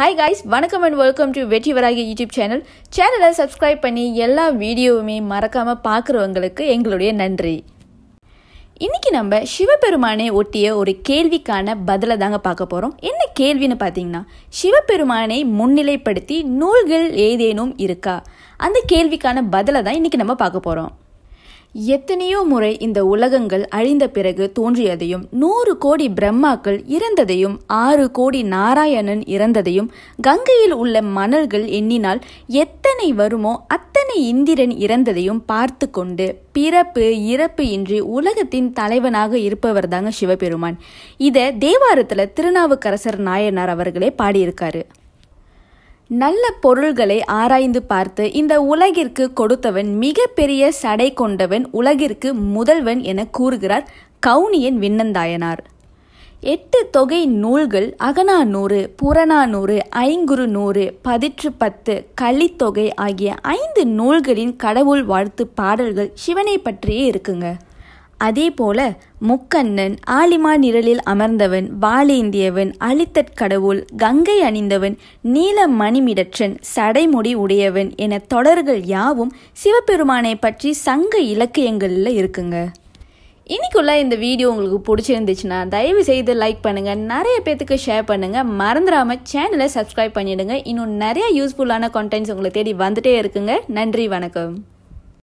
hi guys வணக்கம் and welcome to Vetri Varahi YouTube channel சேனலை subscribe பண்ணி எல்லா வீடியோவுமே மறக்காமல் பார்க்குறவங்களுக்கு எங்களுடைய நன்றி இன்றைக்கி நம்ம சிவபெருமானை ஒட்டிய ஒரு கேள்விக்கான பதிலை தாங்க பார்க்க போகிறோம் என்ன கேள்வின்னு பார்த்தீங்கன்னா சிவபெருமானை முன்னிலைப்படுத்தி நூல்கள் ஏதேனும் இருக்கா அந்த கேள்விக்கான பதிலை தான் இன்றைக்கி நம்ம பார்க்க போகிறோம் எத்தனையோ முறை இந்த உலகங்கள் அழிந்த பிறகு தோன்றியதையும் நூறு கோடி பிரம்மாக்கள் இறந்ததையும் ஆறு கோடி நாராயணன் இறந்ததையும் கங்கையில் உள்ள மணல்கள் எண்ணினால் எத்தனை வருமோ அத்தனை இந்திரன் இறந்ததையும் பார்த்து கொண்டு பிறப்பு இறப்பு இன்றி உலகத்தின் தலைவனாக இருப்பவர் தாங்க சிவபெருமான் இதை தேவாரத்தில் திருநாவுக்கரசர் நாயனார் அவர்களே பாடியிருக்காரு நல்ல பொருள்களை ஆராய்ந்து பார்த்து இந்த உலகிற்கு கொடுத்தவன் மிகப்பெரிய சடை கொண்டவன் உலகிற்கு முதல்வன் என கூறுகிறார் கவுனியன் விண்ணந்தாயனார் எட்டு தொகை நூல்கள் புறநா நூறு ஐங்குறு நூறு பதிற்று பத்து களித்தொகை ஆகிய ஐந்து நூல்களின் கடவுள் வாழ்த்து பாடல்கள் சிவனை பற்றியே இருக்குங்க அதே போல முக்கண்ணன் ஆலிமா நிரலில் அமர்ந்தவன் வாழேந்தியவன் அழித்தற்கடவுள் கடவுள் கங்கை அணிந்தவன் நீல மணிமிடற்றன் சடைமுடி உடையவன் என தொடர்கள் யாவும் சிவபெருமானை பற்றி சங்க இலக்கியங்களில் இருக்குங்க இன்றைக்குள்ள இந்த வீடியோ உங்களுக்கு பிடிச்சிருந்துச்சுன்னா தயவு செய்து லைக் பண்ணுங்கள் நிறைய பேத்துக்கு ஷேர் பண்ணுங்கள் மறந்துடாமல் சேனலை சப்ஸ்கிரைப் பண்ணிவிடுங்க இன்னும் நிறைய யூஸ்ஃபுல்லான கண்டென்ட்ஸ் உங்களை தேடி வந்துகிட்டே இருக்குங்க நன்றி வணக்கம்